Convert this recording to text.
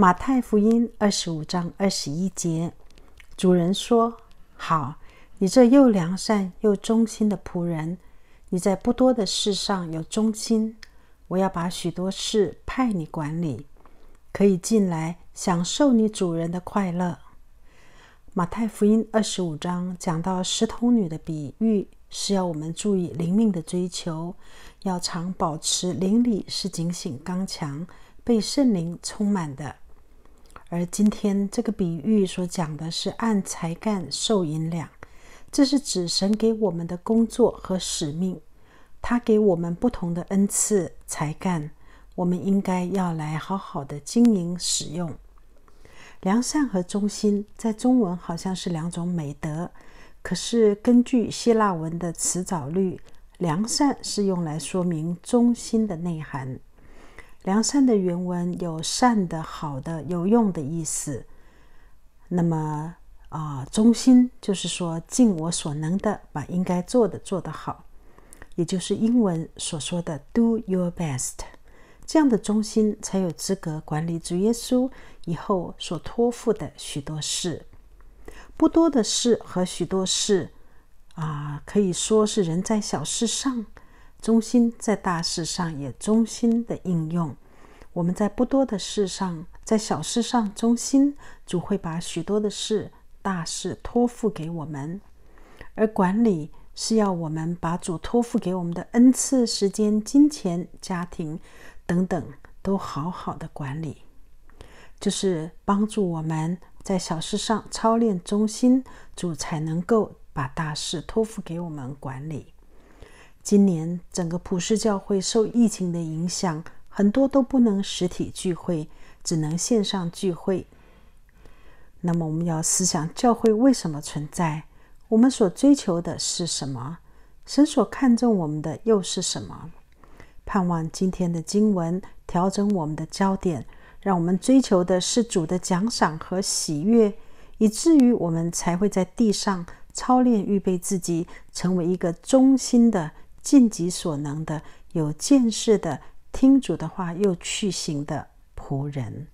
马太福音二十五章二十一节，主人说：“好，你这又良善又忠心的仆人，你在不多的事上有忠心，我要把许多事派你管理，可以进来享受你主人的快乐。”马太福音二十五章讲到石童女的比喻，是要我们注意灵命的追求，要常保持灵里是警醒刚强，被圣灵充满的。而今天这个比喻所讲的是按才干受银两，这是指神给我们的工作和使命，他给我们不同的恩赐才干，我们应该要来好好的经营使用。良善和忠心在中文好像是两种美德，可是根据希腊文的词藻律，良善是用来说明忠心的内涵。良善的原文有“善”的、好的、有用的意思。那么，啊，忠心就是说尽我所能的把应该做的做得好，也就是英文所说的 “do your best”。这样的忠心才有资格管理主耶稣以后所托付的许多事。不多的事和许多事，啊，可以说是人在小事上。中心在大事上也中心的应用，我们在不多的事上，在小事上中心，主会把许多的事、大事托付给我们。而管理是要我们把主托付给我们的恩赐、时间、金钱、家庭等等都好好的管理，就是帮助我们在小事上操练中心，主才能够把大事托付给我们管理。今年整个普世教会受疫情的影响，很多都不能实体聚会，只能线上聚会。那么，我们要思想教会为什么存在？我们所追求的是什么？神所看重我们的又是什么？盼望今天的经文调整我们的焦点，让我们追求的是主的奖赏和喜悦，以至于我们才会在地上操练预备自己，成为一个忠心的。尽己所能的、有见识的、听主的话又去行的仆人。